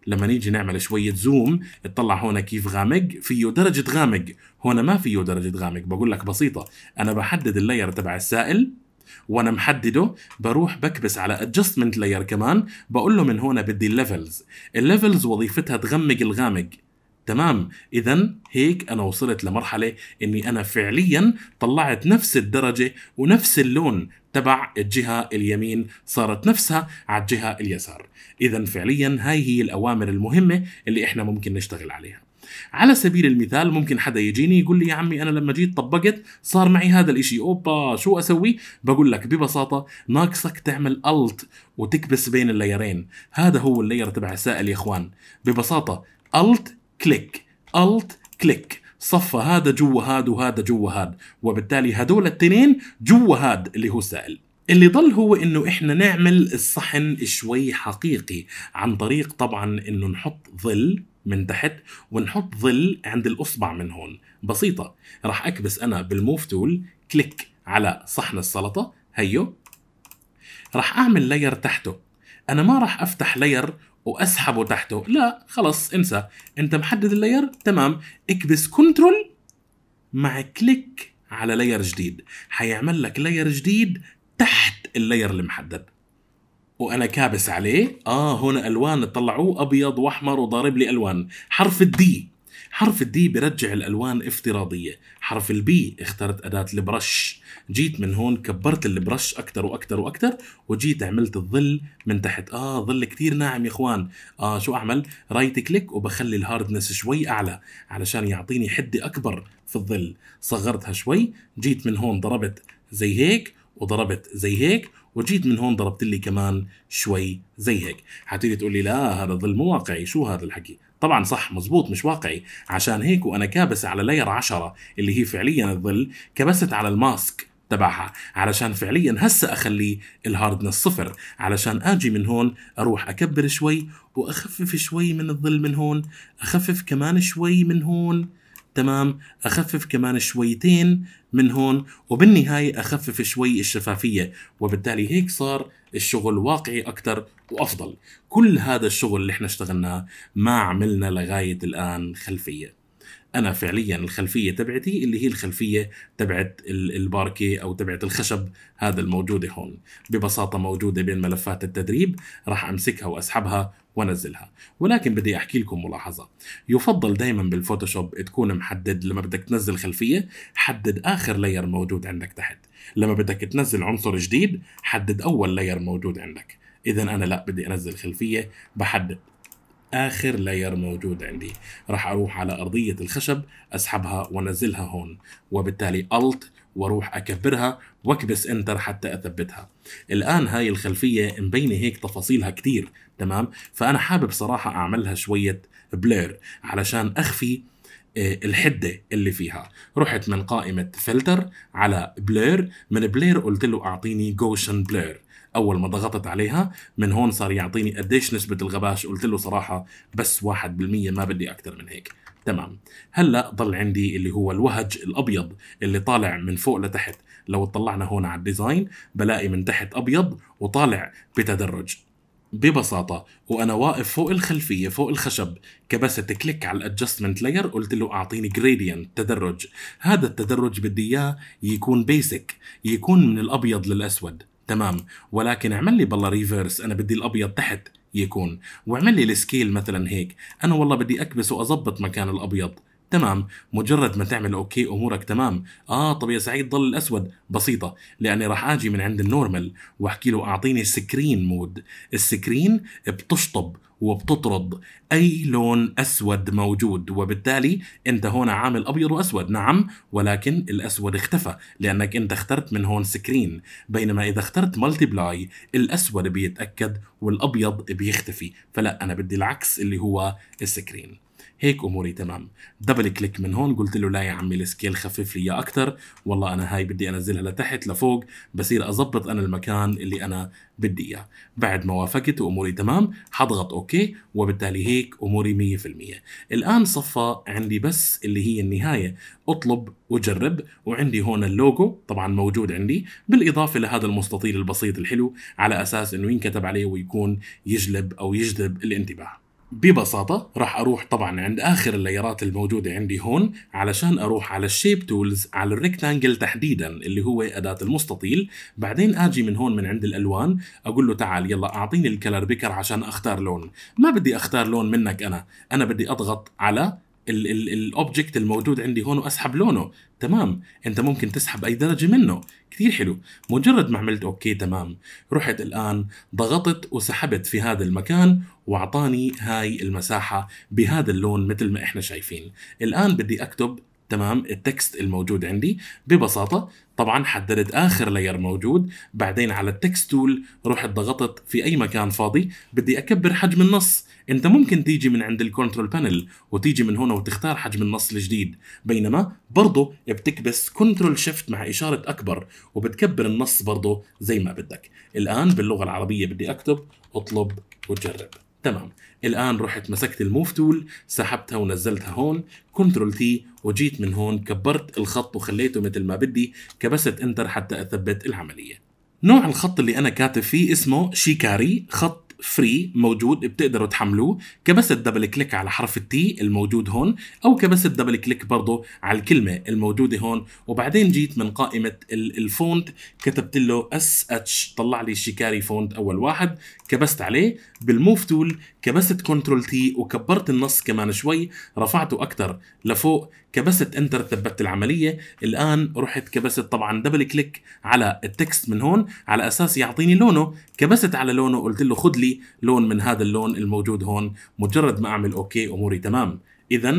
لما نيجي نعمل شوية زوم اطلع هون كيف غامق فيه درجة غامق هون ما فيه درجة غامق بقول لك بسيطة أنا بحدد اللاير تبع السائل وانا محدده بروح بكبس على ادجستمنت لاير كمان بقول له من هنا بدي الليفلز الليفلز وظيفتها تغمق الغامق تمام اذا هيك انا وصلت لمرحله اني انا فعليا طلعت نفس الدرجه ونفس اللون تبع الجهه اليمين صارت نفسها على الجهه اليسار اذا فعليا هاي هي الاوامر المهمه اللي احنا ممكن نشتغل عليها على سبيل المثال ممكن حدا يجيني يقول لي يا عمي انا لما جيت طبقت صار معي هذا الاشي اوبا شو اسوي بقول لك ببساطه ناقصك تعمل الت وتكبس بين اللايرين هذا هو اللاير تبع السائل يا اخوان ببساطه الت كليك الت كليك صفى هذا جوا هاد وهذا جوا هاد وبالتالي هذول التنين جوا هاد اللي هو السائل اللي ضل هو انه احنا نعمل الصحن شوي حقيقي عن طريق طبعا انه نحط ظل من تحت ونحط ظل عند الأصبع من هون بسيطة راح أكبس أنا بالموف تول كليك على صحن السلطة هيو راح أعمل لاير تحته أنا ما راح أفتح لاير وأسحبه تحته لا خلص انسى أنت محدد اللاير تمام اكبس كنترول مع كليك على لاير جديد حيعمل لك لاير جديد تحت اللاير المحدد وانا كابس عليه اه هنا الوان طلعوه ابيض واحمر وضارب لي الوان حرف الدي حرف الدي برجع الالوان افتراضيه حرف البي اخترت اداه البرش جيت من هون كبرت البرش اكثر واكثر واكثر وجيت عملت الظل من تحت اه ظل كثير ناعم يا اخوان اه شو اعمل رايت كليك وبخلي الهاردنس شوي اعلى علشان يعطيني حده اكبر في الظل صغرتها شوي جيت من هون ضربت زي هيك وضربت زي هيك وجيت من هون ضربت لي كمان شوي زي هيك حتيجي تقول لي لا هذا ظل مو واقعي شو هذا الحكي طبعا صح مزبوط مش واقعي عشان هيك وانا كابس على لاير 10 اللي هي فعليا الظل كبست على الماسك تبعها علشان فعليا هسه اخلي الهاردنس صفر علشان اجي من هون اروح اكبر شوي واخفف شوي من الظل من هون اخفف كمان شوي من هون تمام اخفف كمان شويتين من هون وبالنهايه اخفف شوي الشفافيه وبالتالي هيك صار الشغل واقعي اكثر وافضل كل هذا الشغل اللي احنا اشتغلناه ما عملنا لغايه الان خلفيه انا فعليا الخلفيه تبعتي اللي هي الخلفيه تبعت الباركي او تبعت الخشب هذا الموجوده هون ببساطه موجوده بين ملفات التدريب راح امسكها واسحبها وانزلها ولكن بدي احكي لكم ملاحظه يفضل دائما بالفوتوشوب تكون محدد لما بدك تنزل خلفيه حدد اخر لاير موجود عندك تحت لما بدك تنزل عنصر جديد حدد اول لاير موجود عندك اذا انا لا بدي انزل خلفيه بحدد اخر لاير موجود عندي راح اروح على ارضيه الخشب اسحبها وانزلها هون وبالتالي الت واروح اكبرها واكبس انتر حتى اثبتها الان هاي الخلفيه مبينه هيك تفاصيلها كتير تمام فانا حابب صراحه اعملها شويه بلير علشان اخفي آه، الحده اللي فيها رحت من قائمه فلتر على بلير من بلير قلت له اعطيني جوشن بلير اول ما ضغطت عليها من هون صار يعطيني قديش نسبه الغباش قلت له صراحه بس 1% ما بدي اكثر من هيك تمام هلا ضل عندي اللي هو الوهج الابيض اللي طالع من فوق لتحت لو اطلعنا هون على الديزاين بلاقي من تحت ابيض وطالع بتدرج ببساطة وأنا واقف فوق الخلفية فوق الخشب كبست كليك على الادجستمنت لاير قلت له أعطيني جريديانت تدرج هذا التدرج بدي إياه يكون بيسك يكون من الأبيض للأسود تمام ولكن اعمل لي بالله ريفيرس أنا بدي الأبيض تحت يكون واعمل لي السكيل مثلا هيك انا والله بدي اكبس واظبط مكان الابيض تمام مجرد ما تعمل اوكي امورك تمام اه طب يا سعيد ضل الاسود بسيطه لاني راح اجي من عند النورمال واحكي له اعطيني سكرين مود السكرين بتشطب وبتطرد أي لون أسود موجود وبالتالي أنت هنا عامل أبيض وأسود نعم ولكن الأسود اختفى لأنك أنت اخترت من هون سكرين بينما إذا اخترت مالتي بلاي الأسود بيتأكد والأبيض بيختفي فلا أنا بدي العكس اللي هو السكرين هيك اموري تمام دبل كليك من هون قلت له لا يا عمي السكيل خفف لي اياه اكثر والله انا هاي بدي انزلها لتحت لفوق بصير اظبط انا المكان اللي انا بدي اياه بعد ما وافقت واموري تمام حضغط اوكي وبالتالي هيك اموري 100% الان صفى عندي بس اللي هي النهايه اطلب وجرب وعندي هون اللوجو طبعا موجود عندي بالاضافه لهذا المستطيل البسيط الحلو على اساس انه ينكتب عليه ويكون يجلب او يجذب الانتباه ببساطة راح أروح طبعا عند آخر الليرات الموجودة عندي هون علشان أروح على الشيب تولز على الريكتانجل تحديدا اللي هو أداة المستطيل بعدين أجي من هون من عند الألوان أقول له تعال يلا أعطيني الكلر بيكر عشان أختار لون ما بدي أختار لون منك أنا أنا بدي أضغط على الاوبجكت الموجود عندي هون واسحب لونه تمام انت ممكن تسحب اي درجه منه كثير حلو مجرد ما عملت اوكي تمام رحت الان ضغطت وسحبت في هذا المكان واعطاني هاي المساحه بهذا اللون مثل ما احنا شايفين الان بدي اكتب تمام التكست الموجود عندي ببساطه طبعا حددت اخر لاير موجود بعدين على التكست تول رحت ضغطت في اي مكان فاضي بدي اكبر حجم النص انت ممكن تيجي من عند الكنترول بانل وتيجي من هنا وتختار حجم النص الجديد بينما برضه بتكبس كنترول شيفت مع اشاره اكبر وبتكبر النص برضه زي ما بدك الان باللغه العربيه بدي اكتب اطلب وجرب تمام الآن رحت مسكت الموف تول سحبتها ونزلتها هون كنترول تي وجيت من هون كبرت الخط وخليته مثل ما بدي كبست انتر حتى أثبت العملية نوع الخط اللي أنا كاتب فيه اسمه شيكاري خط فري موجود بتقدروا تحملوه كبس الدبل كليك على حرف التي الموجود هون او كبس الدبل كليك برضه على الكلمه الموجوده هون وبعدين جيت من قائمه الفونت كتبت له اس اتش طلع لي الشيكاري فونت اول واحد كبست عليه بالموف تول كبست كنترول تي وكبرت النص كمان شوي رفعته اكثر لفوق كبست انتر ثبت العمليه الان رحت كبست طبعا دبل كليك على التكست من هون على اساس يعطيني لونه كبست على لونه قلت له خذ لي لون من هذا اللون الموجود هون مجرد ما اعمل اوكي اموري تمام اذا 100%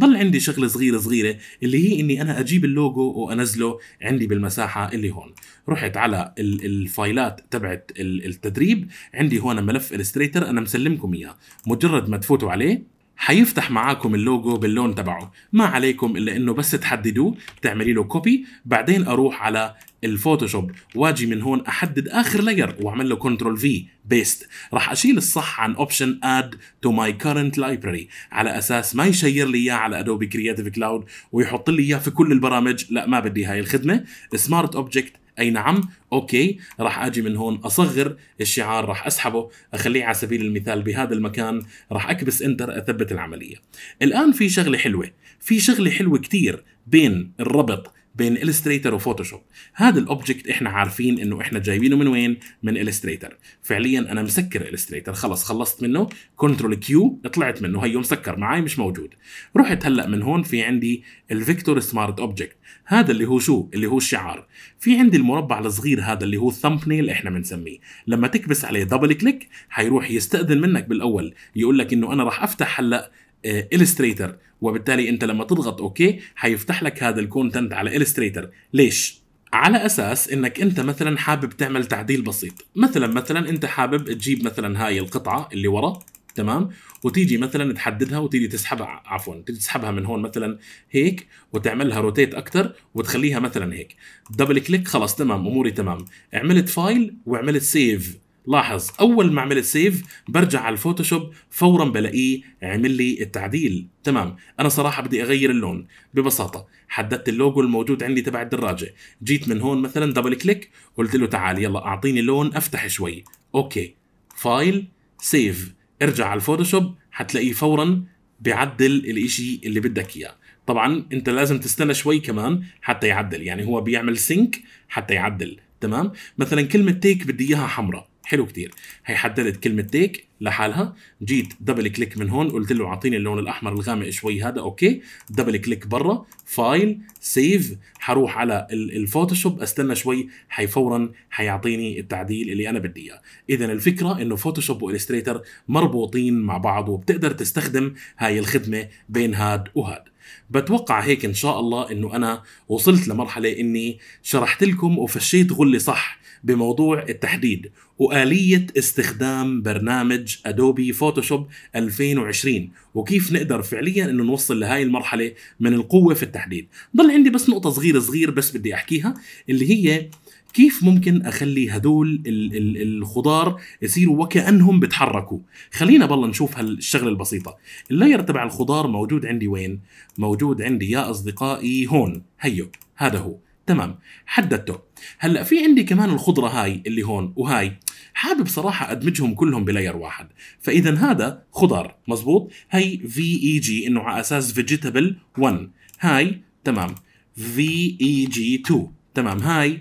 ضل عندي شغله صغيره صغيره اللي هي اني انا اجيب اللوجو وانزله عندي بالمساحه اللي هون رحت على الفايلات تبعت التدريب عندي هون ملف الستريتر انا مسلمكم اياه مجرد ما تفوتوا عليه حيفتح معاكم اللوجو باللون تبعه ما عليكم الا انه بس تحددوه تعملي له كوبي بعدين اروح على الفوتوشوب واجي من هون احدد اخر لاير واعمل له كنترول في بيست راح اشيل الصح عن اوبشن اد تو ماي كرنت لايبرري على اساس ما يشير لي اياه على ادوبي كرياتيف كلاود ويحط لي اياه في كل البرامج لا ما بدي هاي الخدمه سمارت اوبجكت اي نعم اوكي راح اجي من هون اصغر الشعار راح اسحبه اخليه على سبيل المثال بهذا المكان راح اكبس انتر اثبت العمليه الان في شغله حلوه في شغله حلوه كتير بين الربط بين الستريتر وفوتوشوب هذا الاوبجكت احنا عارفين انه احنا جايبينه من وين من الستريتر فعليا انا مسكر الستريتر خلص خلصت منه كنترول كيو طلعت منه هيو مسكر معي مش موجود رحت هلا من هون في عندي الفيكتور سمارت اوبجكت هذا اللي هو شو اللي هو الشعار في عندي المربع الصغير هذا اللي هو نيل احنا بنسميه لما تكبس عليه دبل كليك حيروح يستاذن منك بالاول يقول لك انه انا راح افتح هلا الستريتر آه، وبالتالي انت لما تضغط اوكي حيفتح لك هذا الكونتنت على الستريتر ليش على اساس انك انت مثلا حابب تعمل تعديل بسيط مثلا مثلا انت حابب تجيب مثلا هاي القطعه اللي ورا تمام وتيجي مثلا تحددها وتيجي تسحبها عفوا تيجي تسحبها من هون مثلا هيك وتعملها روتيت اكثر وتخليها مثلا هيك دبل كليك خلاص تمام اموري تمام عملت فايل وعملت سيف لاحظ اول ما عملت سيف برجع على الفوتوشوب فورا بلاقيه عمل لي التعديل تمام انا صراحه بدي اغير اللون ببساطه حددت اللوجو الموجود عندي تبع الدراجه جيت من هون مثلا دبل كليك قلت له تعال يلا اعطيني لون افتح شوي اوكي فايل سيف ارجع على الفوتوشوب حتلاقيه فورا بيعدل الاشي اللي بدك اياه طبعا انت لازم تستنى شوي كمان حتى يعدل يعني هو بيعمل سينك حتى يعدل تمام مثلا كلمه تيك بدي اياها حمراء حلو كتير هي حددت كلمه تيك لحالها جيت دبل كليك من هون قلت له اعطيني اللون الاحمر الغامق شوي هذا اوكي دبل كليك برا فايل سيف حروح على الفوتوشوب استنى شوي حي فورا حيعطيني التعديل اللي انا بدي اياه اذا الفكره انه فوتوشوب والستريتر مربوطين مع بعض وبتقدر تستخدم هاي الخدمه بين هاد وهاد بتوقع هيك ان شاء الله انه انا وصلت لمرحله اني شرحت لكم وفشيت غلي صح بموضوع التحديد وآلية استخدام برنامج أدوبي فوتوشوب 2020 وكيف نقدر فعليا انه نوصل لهاي المرحلة من القوة في التحديد ضل عندي بس نقطة صغيرة صغيرة بس بدي أحكيها اللي هي كيف ممكن اخلي هدول الخضار يصيروا وكانهم بتحركوا خلينا بالله نشوف هالشغله البسيطه اللاير تبع الخضار موجود عندي وين موجود عندي يا اصدقائي هون هيو هذا هو تمام حددته هلا في عندي كمان الخضره هاي اللي هون وهاي حابب صراحه ادمجهم كلهم بلاير واحد فاذا هذا خضار مزبوط هي في اي جي e انه على اساس فيجيتابل 1 هاي تمام في اي جي 2 تمام هاي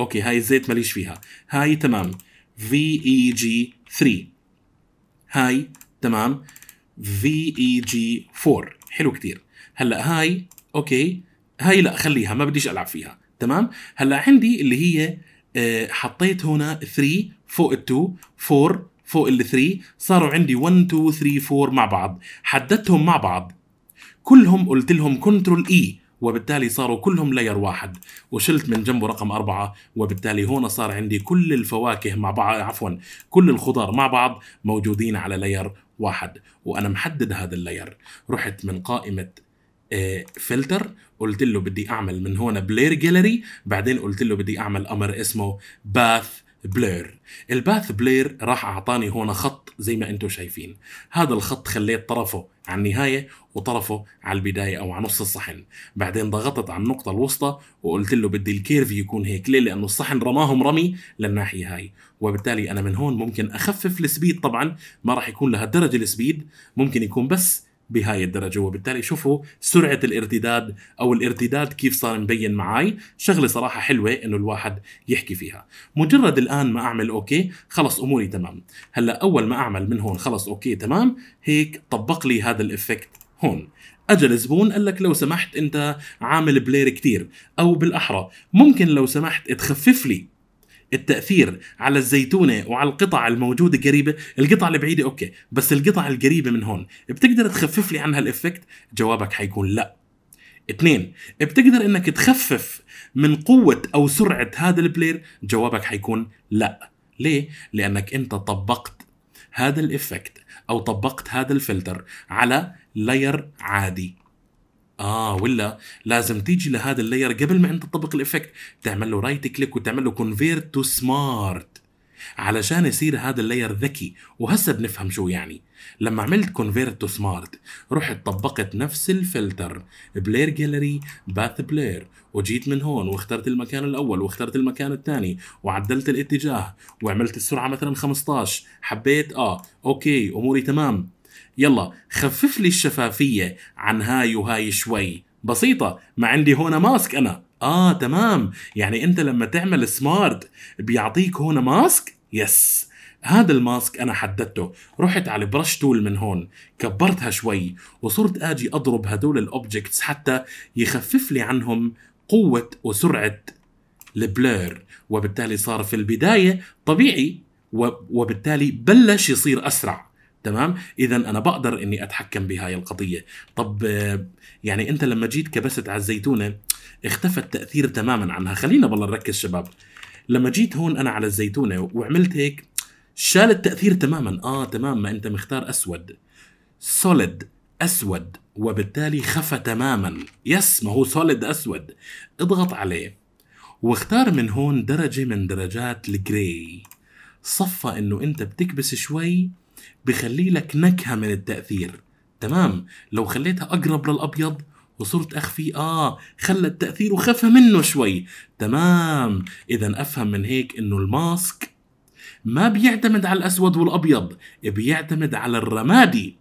اوكي هاي الزيت ماليش فيها هاي تمام في اي جي 3 هاي تمام في اي جي 4 حلو كتير هلا هاي اوكي هاي لا خليها ما بديش العب فيها تمام هلا عندي اللي هي آه، حطيت هنا 3 فوق ال 2 4 فوق ال 3 صاروا عندي 1 2 3 4 مع بعض حددتهم مع بعض كلهم قلت لهم كنترول اي e، وبالتالي صاروا كلهم لاير واحد وشلت من جنبه رقم أربعة وبالتالي هون صار عندي كل الفواكه مع بعض عفوا كل الخضار مع بعض موجودين على لاير واحد وأنا محدد هذا اللاير رحت من قائمة فلتر قلت له بدي اعمل من هون بلير جاليري بعدين قلت له بدي اعمل امر اسمه باث بلير الباث بلير راح اعطاني هون خط زي ما انتم شايفين هذا الخط خليت طرفه على النهايه وطرفه على البدايه او على نص الصحن بعدين ضغطت على النقطه الوسطى وقلت له بدي الكيرف يكون هيك ليه لانه الصحن رماهم رمي للناحيه هاي وبالتالي انا من هون ممكن اخفف السبيد طبعا ما راح يكون لهالدرجه السبيد ممكن يكون بس بهاي الدرجه وبالتالي شوفوا سرعه الارتداد او الارتداد كيف صار مبين معي شغله صراحه حلوه انه الواحد يحكي فيها مجرد الان ما اعمل اوكي خلص اموري تمام هلا اول ما اعمل من هون خلص اوكي تمام هيك طبق لي هذا الايفكت هون اجى الزبون قال لك لو سمحت انت عامل بلير كتير او بالاحرى ممكن لو سمحت تخفف لي التاثير على الزيتونه وعلى القطع الموجوده قريبه القطع البعيده اوكي بس القطع القريبه من هون بتقدر تخفف لي عنها الافكت جوابك حيكون لا اثنين بتقدر انك تخفف من قوة او سرعة هذا البلاير جوابك حيكون لا ليه؟ لانك انت طبقت هذا الافكت او طبقت هذا الفلتر على لاير عادي اه ولا لازم تيجي لهذا اللاير قبل ما انت تطبق الافكت تعمل له رايت كليك وتعمل له كونفيرت تو سمارت علشان يصير هذا اللاير ذكي وهسه بنفهم شو يعني لما عملت كونفيرت تو سمارت رحت طبقت نفس الفلتر بلير جاليري باث بلير وجيت من هون واخترت المكان الاول واخترت المكان الثاني وعدلت الاتجاه وعملت السرعه مثلا 15 حبيت اه اوكي اموري تمام يلا خفف لي الشفافية عن هاي وهاي شوي بسيطة ما عندي هون ماسك أنا آه تمام يعني أنت لما تعمل سمارت بيعطيك هون ماسك يس هذا الماسك انا حددته رحت على برش تول من هون كبرتها شوي وصرت اجي اضرب هدول الاوبجكتس حتى يخفف لي عنهم قوة وسرعة البلير وبالتالي صار في البداية طبيعي وبالتالي بلش يصير أسرع تمام اذا انا بقدر اني اتحكم بهاي القضيه طب يعني انت لما جيت كبست على الزيتونه اختفى التاثير تماما عنها خلينا بالله نركز شباب لما جيت هون انا على الزيتونه وعملت هيك شال التاثير تماما اه تمام ما انت مختار اسود سوليد اسود وبالتالي خفى تماما يس ما هو سوليد اسود اضغط عليه واختار من هون درجه من درجات الجراي صفى انه انت بتكبس شوي بخلي لك نكهه من التاثير تمام لو خليتها اقرب للابيض وصرت اخفي اه خلى التاثير وخفى منه شوي تمام اذا افهم من هيك انه الماسك ما بيعتمد على الاسود والابيض بيعتمد على الرمادي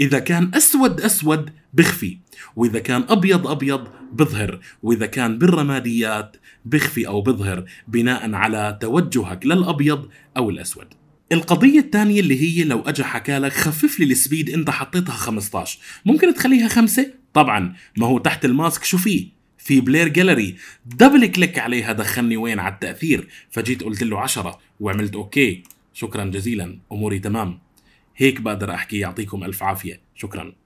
اذا كان اسود اسود بخفي واذا كان ابيض ابيض بظهر واذا كان بالرماديات بخفي او بظهر بناء على توجهك للابيض او الاسود القضية الثانية اللي هي لو اجى حكالك خفف لي السبيد انت حطيتها 15 ممكن تخليها خمسة؟ طبعا ما هو تحت الماسك شو فيه؟ في بلير جاليري دبل كليك عليها دخلني وين على التأثير فجيت قلت له 10 وعملت اوكي شكرا جزيلا اموري تمام هيك بقدر احكي يعطيكم الف عافية شكرا